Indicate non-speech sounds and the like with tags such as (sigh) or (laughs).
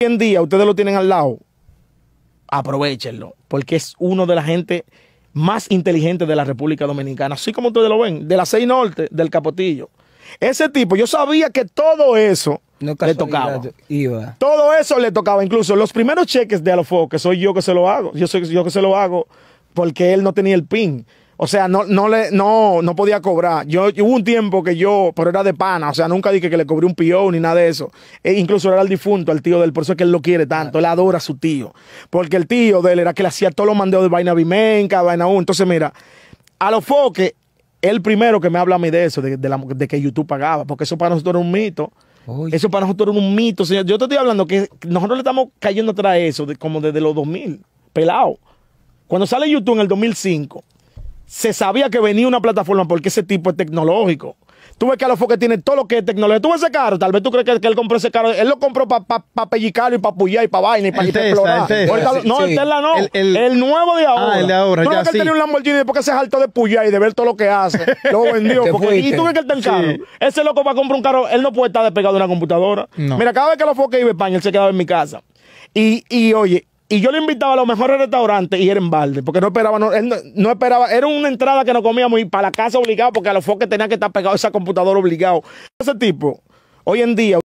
Hoy en día ustedes lo tienen al lado, aprovechenlo, porque es uno de la gente más inteligente de la República Dominicana, así como ustedes lo ven, de la 6 Norte, del Capotillo. Ese tipo, yo sabía que todo eso le tocaba. Todo eso le tocaba, incluso los primeros cheques de Alofo, que soy yo que se lo hago, yo soy yo que se lo hago porque él no tenía el PIN. O sea, no, le, no, no podía cobrar. Yo, hubo un tiempo que yo, pero era de pana, o sea, nunca dije que le cobré un P.O. ni nada de eso. E incluso era el difunto, el tío del por eso es que él lo quiere tanto, él adora a su tío. Porque el tío de él era que le hacía todo lo mandeos de vaina bimenca, vaina un. Entonces, mira, a los foques, el primero que me habla a mí de eso, de, que YouTube pagaba, porque eso para nosotros era un mito. Eso para nosotros era un mito, señor. Yo te estoy hablando que nosotros le estamos cayendo atrás de eso, como desde los 2000, pelado. Cuando sale YouTube en el 2005, se sabía que venía una plataforma porque ese tipo es tecnológico. Tú ves que a los foques tiene todo lo que es tecnología. Tú ves ese carro, tal vez tú crees que, él compró ese carro. Él lo compró para pa, pellicarlo y para puyar y para vaina y para este explorar. Este no, este el Tesla no. El, nuevo de ah, ahora. Ah, el de ahora. Tú ya, ves que sí. él tenía un Lamborghini porque se saltó de puyar y de ver todo lo que hace. (laughs) lo vendió. porque, y tú ves que él está en carro. Ese loco va a comprar un carro, él no puede estar despegado de una computadora. Mira, cada vez que a los foques iba a España, él se quedaba en mi casa. Y, y oye, y yo le invitaba a los mejores restaurantes y era en balde, porque no esperaba, no, no, esperaba, era una entrada que no comíamos y para la casa obligado, porque a los foques tenía que estar pegado a esa computadora obligado. Ese tipo, hoy en día,